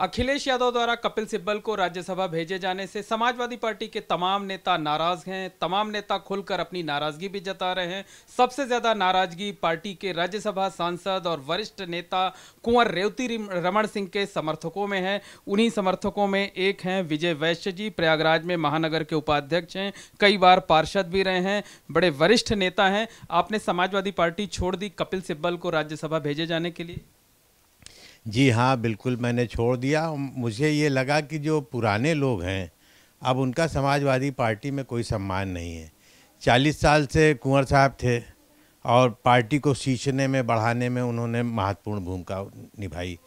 अखिलेश यादव द्वारा कपिल सिब्बल को राज्यसभा भेजे जाने से समाजवादी पार्टी के तमाम नेता नाराज हैं तमाम नेता खुलकर अपनी नाराजगी भी जता रहे हैं सबसे ज्यादा नाराजगी पार्टी के राज्यसभा सांसद और वरिष्ठ नेता कुंवर रेवती रमण सिंह के समर्थकों में है उन्हीं समर्थकों में एक हैं विजय वैश्य जी प्रयागराज में महानगर के उपाध्यक्ष हैं कई बार पार्षद भी रहे हैं बड़े वरिष्ठ नेता हैं आपने समाजवादी पार्टी छोड़ दी कपिल सिब्बल को राज्यसभा भेजे जाने के लिए जी हाँ बिल्कुल मैंने छोड़ दिया मुझे ये लगा कि जो पुराने लोग हैं अब उनका समाजवादी पार्टी में कोई सम्मान नहीं है चालीस साल से कुंवर साहब थे और पार्टी को सींचने में बढ़ाने में उन्होंने महत्वपूर्ण भूमिका निभाई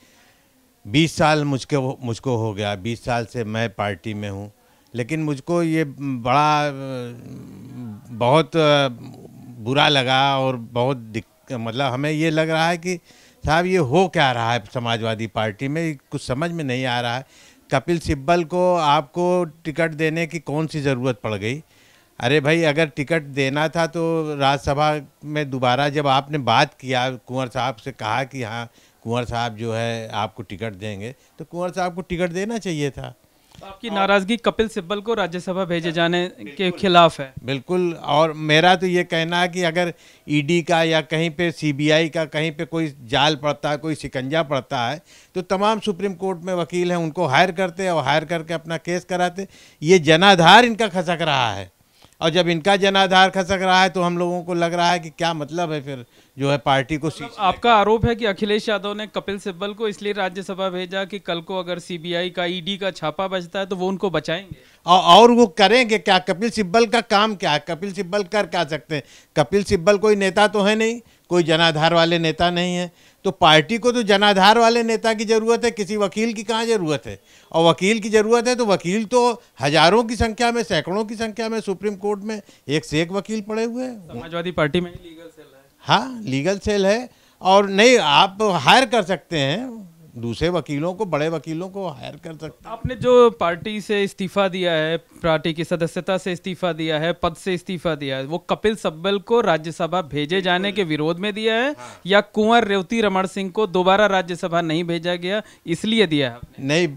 बीस साल मुझको मुझको हो गया बीस साल से मैं पार्टी में हूँ लेकिन मुझको ये बड़ा बहुत बुरा लगा और बहुत मतलब हमें ये लग रहा है कि साहब ये हो क्या रहा है समाजवादी पार्टी में कुछ समझ में नहीं आ रहा है कपिल सिब्बल को आपको टिकट देने की कौन सी ज़रूरत पड़ गई अरे भाई अगर टिकट देना था तो राज्यसभा में दोबारा जब आपने बात किया कुंवर साहब से कहा कि हाँ कुंवर साहब जो है आपको टिकट देंगे तो कुंवर साहब को टिकट देना चाहिए था आपकी नाराजगी कपिल सिब्बल को राज्यसभा भेजे जाने के खिलाफ है बिल्कुल और मेरा तो ये कहना है कि अगर ईडी का या कहीं पे सीबीआई का कहीं पे कोई जाल पड़ता है कोई शिकंजा पड़ता है तो तमाम सुप्रीम कोर्ट में वकील हैं उनको हायर करते और हायर करके अपना केस कराते ये जनाधार इनका खसक रहा है और जब इनका जनाधार खसक रहा है तो हम लोगों को लग रहा है कि क्या मतलब है फिर जो है पार्टी को मतलब आपका आरोप है कि अखिलेश यादव ने कपिल सिब्बल को इसलिए राज्यसभा भेजा कि कल को अगर सीबीआई का ईडी का छापा बचता है तो वो उनको बचाएंगे और और वो करेंगे क्या कपिल सिब्बल का काम क्या है कपिल सिब्बल कर क्या सकते हैं कपिल सिब्बल कोई नेता तो है नहीं कोई जनाधार वाले नेता नहीं है तो पार्टी को तो जनाधार वाले नेता की ज़रूरत है किसी वकील की कहाँ ज़रूरत है और वकील की ज़रूरत है तो वकील तो हज़ारों की संख्या में सैकड़ों की संख्या में सुप्रीम कोर्ट में एक से एक वकील पड़े हुए हैं समाजवादी पार्टी में लीगल सेल है हाँ लीगल सेल है और नहीं आप हायर कर सकते हैं दूसरे वकीलों को बड़े वकीलों को हायर कर सकते आपने जो पार्टी से इस्तीफा दिया है पार्टी की सदस्यता से इस्तीफा दिया है पद से इस्तीफा दिया है वो कपिल सब्बल को राज्यसभा भेजे जाने के विरोध में दिया है हाँ। या कुंवर रेवती रमण सिंह को दोबारा राज्यसभा नहीं भेजा गया इसलिए दिया है नहीं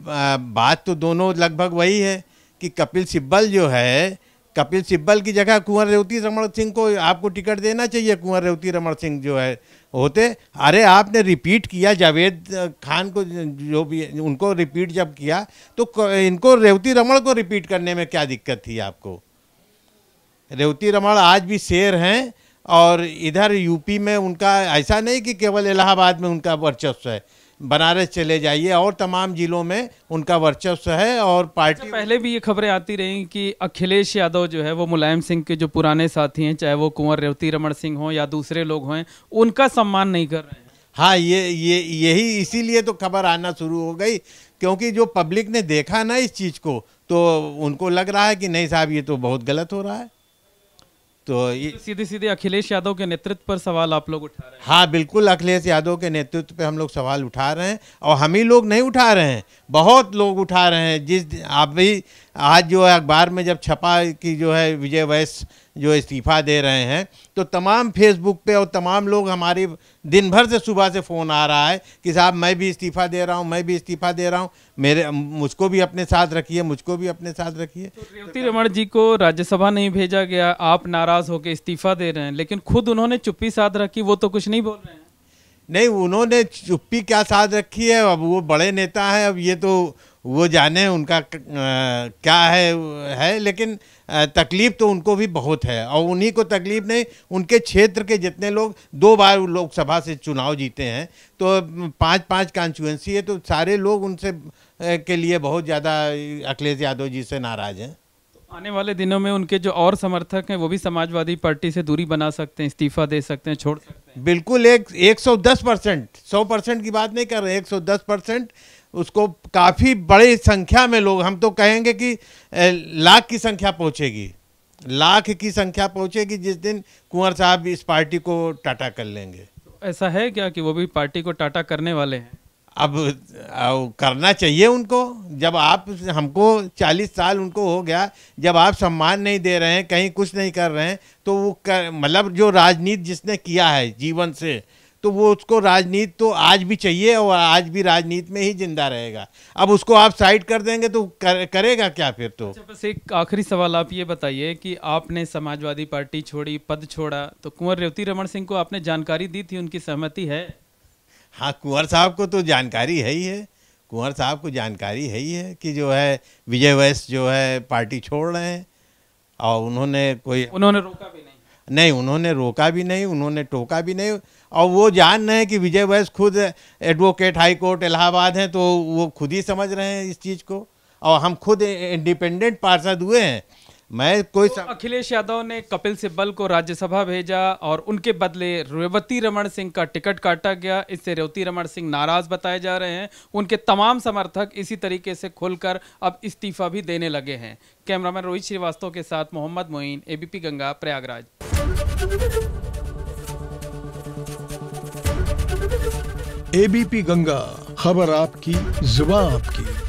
बात तो दोनों लगभग वही है कि कपिल सिब्बल जो है कपिल सिब्बल की जगह कुंवर रेवती रमण सिंह को आपको टिकट देना चाहिए कुंवर रेवती रमण सिंह जो है होते अरे आपने रिपीट किया जावेद खान को जो भी उनको रिपीट जब किया तो इनको रेवती रमण को रिपीट करने में क्या दिक्कत थी आपको रेवती रमण आज भी शेर हैं और इधर यूपी में उनका ऐसा नहीं कि केवल इलाहाबाद में उनका वर्चस्व है बनारस चले जाइए और तमाम जिलों में उनका वर्चस्व है और पार्टी अच्छा, पहले भी ये खबरें आती रहीं कि अखिलेश यादव जो है वो मुलायम सिंह के जो पुराने साथी हैं चाहे वो कुंवर रेवती रमन सिंह हों या दूसरे लोग हों उनका सम्मान नहीं कर रहे हैं हाँ ये ये यही इसीलिए तो खबर आना शुरू हो गई क्योंकि जो पब्लिक ने देखा ना इस चीज़ को तो उनको लग रहा है कि नहीं साहब ये तो बहुत गलत हो रहा है तो, तो सीधे सीधे अखिलेश यादव के नेतृत्व पर सवाल आप लोग उठा रहे हैं हाँ बिल्कुल अखिलेश यादव के नेतृत्व पे हम लोग सवाल उठा रहे हैं और हम ही लोग नहीं उठा रहे हैं बहुत लोग उठा रहे हैं जिस आप भी आज जो है अखबार में जब छपा कि जो है विजय वैस जो इस्तीफ़ा दे रहे हैं तो तमाम फेसबुक पे और तमाम लोग हमारे दिन भर से सुबह से फ़ोन आ रहा है कि साहब मैं भी इस्तीफ़ा दे रहा हूँ मैं भी इस्तीफ़ा दे रहा हूँ मेरे मुझको भी अपने साथ रखिए मुझको भी अपने साथ रखिए तो रमण जी को राज्यसभा नहीं भेजा गया आप नाराज़ होकर इस्तीफ़ा दे रहे हैं लेकिन खुद उन्होंने चुप्पी साथ रखी वो तो कुछ नहीं बोल रहे हैं नहीं उन्होंने चुप्पी क्या साध रखी है अब वो बड़े नेता हैं अब ये तो वो जाने उनका क्या है है लेकिन तकलीफ़ तो उनको भी बहुत है और उन्हीं को तकलीफ़ नहीं उनके क्षेत्र के जितने लोग दो बार लोकसभा से चुनाव जीते हैं तो पांच पांच कॉन्स्टिट्यूंसी है तो सारे लोग उनसे के लिए बहुत ज़्यादा अखिलेश यादव जी से नाराज़ हैं आने वाले दिनों में उनके जो और समर्थक हैं वो भी समाजवादी पार्टी से दूरी बना सकते हैं इस्तीफा दे सकते हैं छोड़ सकते हैं बिल्कुल एक एक सौ दस परसेंट सौ परसेंट की बात नहीं कर रहे एक सौ दस परसेंट उसको काफ़ी बड़ी संख्या में लोग हम तो कहेंगे कि लाख की संख्या पहुँचेगी लाख की संख्या पहुँचेगी जिस दिन कुंवर साहब इस पार्टी को टाटा कर लेंगे तो ऐसा है क्या कि वो भी पार्टी को टाटा करने वाले हैं अब करना चाहिए उनको जब आप हमको चालीस साल उनको हो गया जब आप सम्मान नहीं दे रहे हैं कहीं कुछ नहीं कर रहे हैं तो वो मतलब जो राजनीति जिसने किया है जीवन से तो वो उसको राजनीति तो आज भी चाहिए और आज भी राजनीति में ही जिंदा रहेगा अब उसको आप साइड कर देंगे तो कर, करेगा क्या फिर तो अच्छा बस एक आखिरी सवाल आप ये बताइए कि आपने समाजवादी पार्टी छोड़ी पद छोड़ा तो कुंवर रेवती रमन सिंह को आपने जानकारी दी थी उनकी सहमति है हाँ कुंवर साहब को तो जानकारी है ही है कुंवर साहब को जानकारी है ही है कि जो है विजय वैश्य जो है पार्टी छोड़ रहे हैं और उन्होंने कोई उन्होंने रोका भी नहीं नहीं उन्होंने रोका भी नहीं उन्होंने टोका भी नहीं और वो जान रहे हैं कि विजय वैश्य खुद एडवोकेट हाई कोर्ट इलाहाबाद हैं तो वो खुद ही समझ रहे हैं इस चीज़ को और हम खुद इंडिपेंडेंट पार्षद हुए हैं मैं कोई तो अखिलेश यादव ने कपिल सिब्बल को राज्यसभा भेजा और उनके बदले रेवती रमन सिंह का टिकट काटा गया इससे रेवती रमन सिंह नाराज बताए जा रहे हैं उनके तमाम समर्थक इसी तरीके से खुलकर अब इस्तीफा भी देने लगे हैं कैमरामैन रोहित श्रीवास्तव के साथ मोहम्मद मोइन एबीपी गंगा प्रयागराज एबीपी गंगा खबर आपकी जुबा आपकी